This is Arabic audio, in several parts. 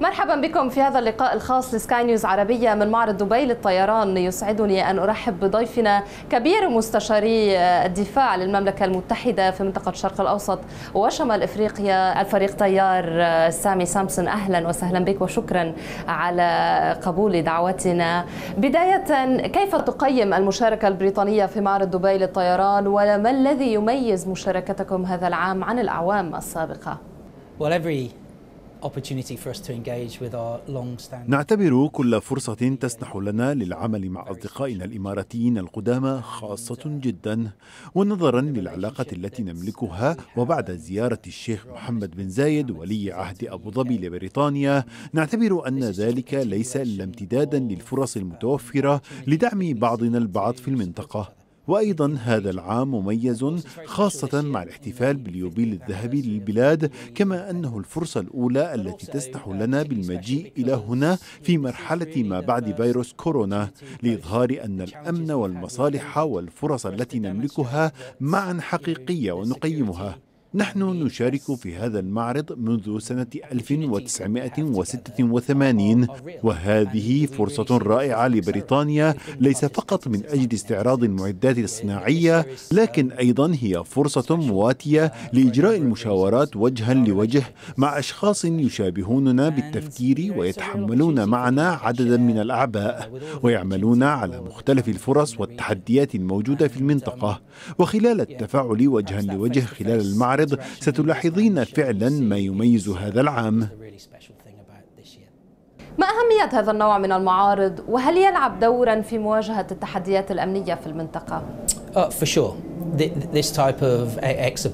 مرحبا بكم في هذا اللقاء الخاص لسكاي نيوز عربية من معرض دبي للطيران يسعدني أن أرحب بضيفنا كبير مستشاري آه، الدفاع للمملكة المتحدة في منطقة الشرق الأوسط وشمال إفريقيا الفريق طيار آه، سامي سامسون أهلا وسهلا بك وشكرا على قبول دعوتنا بداية كيف تقيم المشاركة البريطانية في معرض دبي للطيران وما الذي يميز مشاركتكم هذا العام عن الأعوام السابقة؟ Well, every نعتبر كل فرصة تسنح لنا للعمل مع أصدقائنا الإماراتيين القدامى خاصة جدا ونظرا للعلاقة التي نملكها وبعد زيارة الشيخ محمد بن زايد ولي عهد أبو ظبي لبريطانيا نعتبر أن ذلك ليس إلا امتدادا للفرص المتوفرة لدعم بعضنا البعض في المنطقة وأيضا هذا العام مميز خاصة مع الاحتفال باليوبيل الذهبي للبلاد كما أنه الفرصة الأولى التي تسنح لنا بالمجيء إلى هنا في مرحلة ما بعد فيروس كورونا لإظهار أن الأمن والمصالح والفرص التي نملكها معا حقيقية ونقيمها نحن يعني نشارك في هذا المعرض منذ سنة 1986 وهذه فرصة رائعة لبريطانيا ليس فقط من أجل استعراض المعدات الصناعية لكن أيضا هي فرصة مواتية لإجراء المشاورات وجها لوجه مع أشخاص يشابهوننا بالتفكير ويتحملون معنا عددا من الأعباء ويعملون على مختلف الفرص والتحديات الموجودة في المنطقة وخلال التفاعل وجها لوجه خلال المعرض الابيض ستلاحظين فعلا ما يميز هذا العام ما أهمية هذا النوع من المعارض وهل يلعب دورا في مواجهة التحديات الأمنية في المنطقة؟ uh,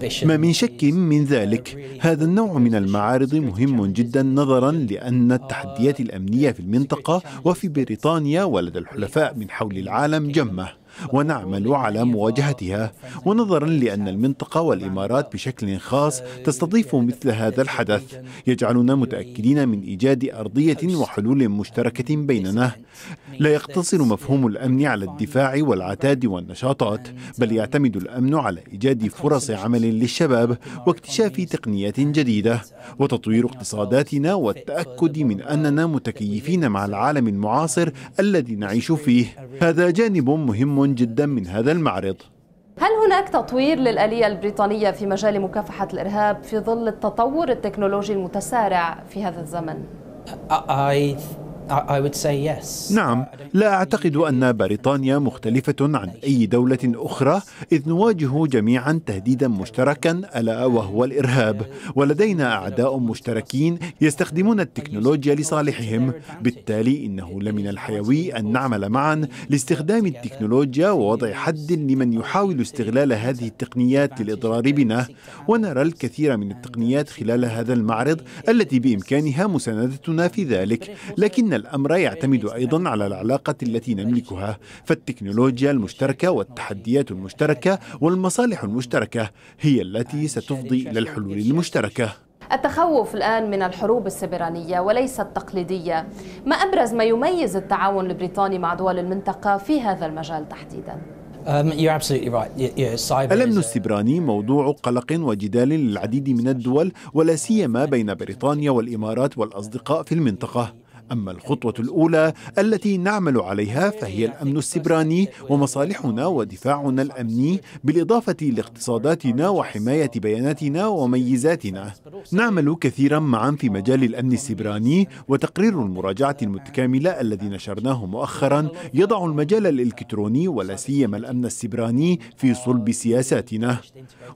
e-, ما من شك من ذلك هذا النوع من المعارض مهم جدا نظرا لأن uh, التحديات الأمنية في المنطقة وفي بريطانيا ولدى الحلفاء من حول العالم جمه ونعمل على مواجهتها ونظرا لأن المنطقة والإمارات بشكل خاص تستضيف مثل هذا الحدث يجعلنا متأكدين من إيجاد أرضية وحلول مشتركة بيننا لا يقتصر مفهوم الأمن على الدفاع والعتاد والنشاطات بل يعتمد الأمن على إيجاد فرص عمل للشباب واكتشاف تقنيات جديدة وتطوير اقتصاداتنا والتأكد من أننا متكيفين مع العالم المعاصر الذي نعيش فيه هذا جانب مهم جدا من هذا المعرض هل هناك تطوير للآلية البريطانية في مجال مكافحة الإرهاب في ظل التطور التكنولوجي المتسارع في هذا الزمن؟ I نعم لا أعتقد أن بريطانيا مختلفة عن أي دولة أخرى إذ نواجه جميعا تهديدا مشتركا ألا وهو الإرهاب ولدينا أعداء مشتركين يستخدمون التكنولوجيا لصالحهم بالتالي إنه لمن الحيوي أن نعمل معا لاستخدام التكنولوجيا ووضع حد لمن يحاول استغلال هذه التقنيات للإضرار بنا ونرى الكثير من التقنيات خلال هذا المعرض التي بإمكانها مساندتنا في ذلك لكن الأمر يعتمد أيضا على العلاقة التي نملكها فالتكنولوجيا المشتركة والتحديات المشتركة والمصالح المشتركة هي التي ستفضي إلى الحلول المشتركة التخوف الآن من الحروب السبرانية وليس التقليدية ما أبرز ما يميز التعاون البريطاني مع دول المنطقة في هذا المجال تحديداً؟ um, الأمن السبراني موضوع قلق وجدال للعديد من الدول ولا سيما بين بريطانيا والإمارات والأصدقاء في المنطقة أما الخطوة الأولى التي نعمل عليها فهي الأمن السبراني ومصالحنا ودفاعنا الأمني بالإضافة لاقتصاداتنا وحماية بياناتنا وميزاتنا نعمل كثيرا معا في مجال الأمن السبراني وتقرير المراجعة المتكاملة الذي نشرناه مؤخرا يضع المجال الإلكتروني ولا سيما الأمن السبراني في صلب سياساتنا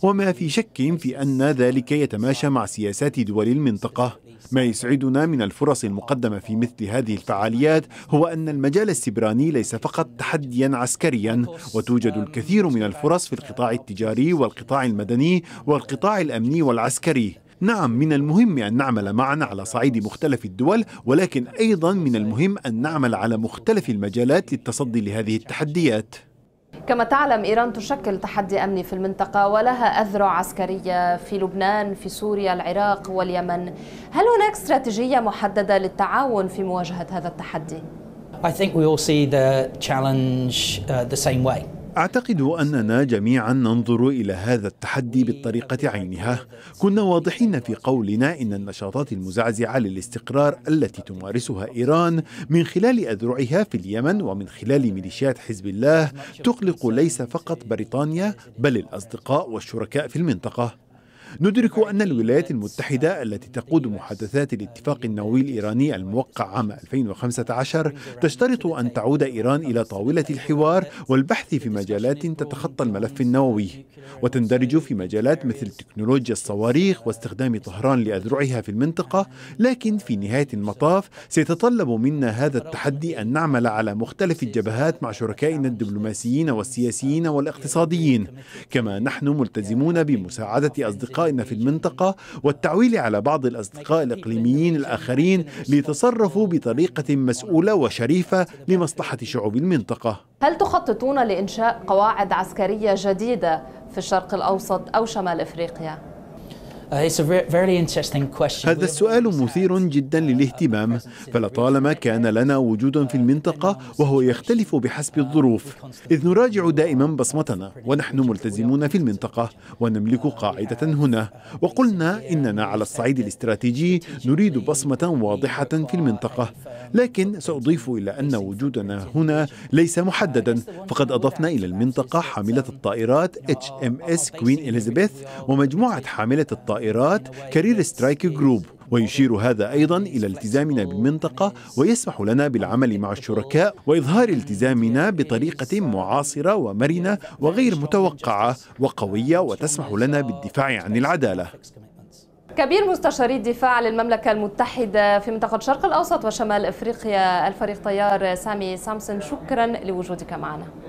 وما في شك في أن ذلك يتماشى مع سياسات دول المنطقة ما يسعدنا من الفرص المقدمة في مثل هذه الفعاليات هو أن المجال السبراني ليس فقط تحديا عسكريا وتوجد الكثير من الفرص في القطاع التجاري والقطاع المدني والقطاع الأمني والعسكري نعم من المهم أن نعمل معا على صعيد مختلف الدول ولكن أيضا من المهم أن نعمل على مختلف المجالات للتصدي لهذه التحديات كما تعلم إيران تشكل تحدي أمني في المنطقة ولها أذرع عسكرية في لبنان في سوريا العراق واليمن هل هناك استراتيجية محددة للتعاون في مواجهة هذا التحدي؟ I think we all see the challenge uh, the same way. اعتقد اننا جميعا ننظر الى هذا التحدي بالطريقه عينها كنا واضحين في قولنا ان النشاطات المزعزعه للاستقرار التي تمارسها ايران من خلال اذرعها في اليمن ومن خلال ميليشيات حزب الله تقلق ليس فقط بريطانيا بل الاصدقاء والشركاء في المنطقه ندرك أن الولايات المتحدة التي تقود محادثات الاتفاق النووي الإيراني الموقع عام 2015 تشترط أن تعود إيران إلى طاولة الحوار والبحث في مجالات تتخطى الملف النووي وتندرج في مجالات مثل تكنولوجيا الصواريخ واستخدام طهران لأذرعها في المنطقة لكن في نهاية المطاف سيتطلب منا هذا التحدي أن نعمل على مختلف الجبهات مع شركائنا الدبلوماسيين والسياسيين والاقتصاديين كما نحن ملتزمون بمساعدة أصدقائنا أصدقائنا في المنطقة والتعويل على بعض الأصدقاء الإقليميين الآخرين ليتصرفوا بطريقة مسؤولة وشريفة لمصلحة شعوب المنطقة هل تخططون لإنشاء قواعد عسكرية جديدة في الشرق الأوسط أو شمال إفريقيا؟ Uh, هذا السؤال مثير جدا للاهتمام فلطالما كان لنا وجود في المنطقة uh, وهو يختلف بحسب الظروف إذ نراجع دائما بصمتنا ونحن ملتزمون في المنطقة ونملك قاعدة هنا وقلنا إننا على الصعيد الاستراتيجي نريد بصمة واضحة في المنطقة لكن سأضيف إلى أن وجودنا هنا ليس محددا uh, فقد أضفنا إلى المنطقة حاملة الطائرات HMS كوين إليزابيث ومجموعة حاملة الطائرات الطائرات كارير سترايك جروب ويشير هذا أيضا إلى التزامنا بالمنطقة ويسمح لنا بالعمل مع الشركاء وإظهار التزامنا بطريقة معاصرة ومرنة وغير متوقعة وقوية وتسمح لنا بالدفاع عن العدالة كبير مستشاري الدفاع للمملكة المتحدة في منطقة شرق الأوسط وشمال إفريقيا الفريق طيار سامي سامسون شكرا لوجودك معنا